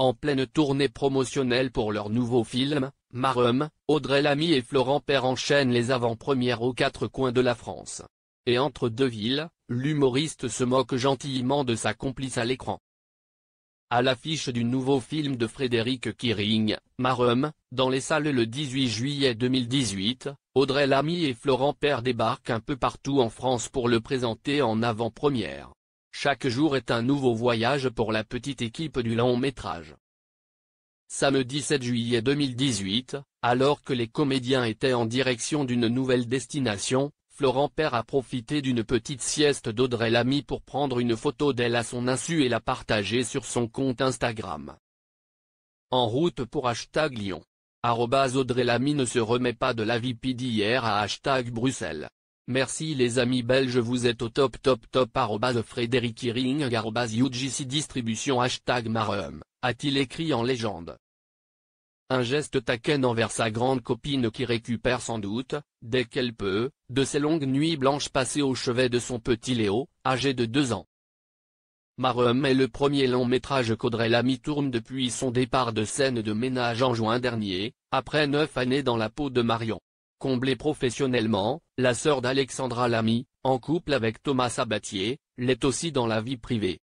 en pleine tournée promotionnelle pour leur nouveau film, Marum, Audrey Lamy et Florent Père enchaînent les avant-premières aux quatre coins de la France. Et entre deux villes, l'humoriste se moque gentiment de sa complice à l'écran. À l'affiche du nouveau film de Frédéric Kiring, Marum, dans les salles le 18 juillet 2018, Audrey Lamy et Florent Père débarquent un peu partout en France pour le présenter en avant-première. Chaque jour est un nouveau voyage pour la petite équipe du long métrage. Samedi 7 juillet 2018, alors que les comédiens étaient en direction d'une nouvelle destination, Florent Père a profité d'une petite sieste d'Audrey Lamy pour prendre une photo d'elle à son insu et la partager sur son compte Instagram. En route pour hashtag Lyon. Arrobas Audrey Lamy ne se remet pas de la VIP d'hier à hashtag Bruxelles. Merci les amis belges vous êtes au top top top de Frédéric Iring arrobas UGC distribution hashtag marum, a-t-il écrit en légende. Un geste taquin envers sa grande copine qui récupère sans doute, dès qu'elle peut, de ses longues nuits blanches passées au chevet de son petit Léo, âgé de deux ans. Marum est le premier long métrage qu'Audrey Lamy tourne depuis son départ de scène de ménage en juin dernier, après neuf années dans la peau de Marion. Comblée professionnellement, la sœur d'Alexandra Lamy, en couple avec Thomas Sabatier, l'est aussi dans la vie privée.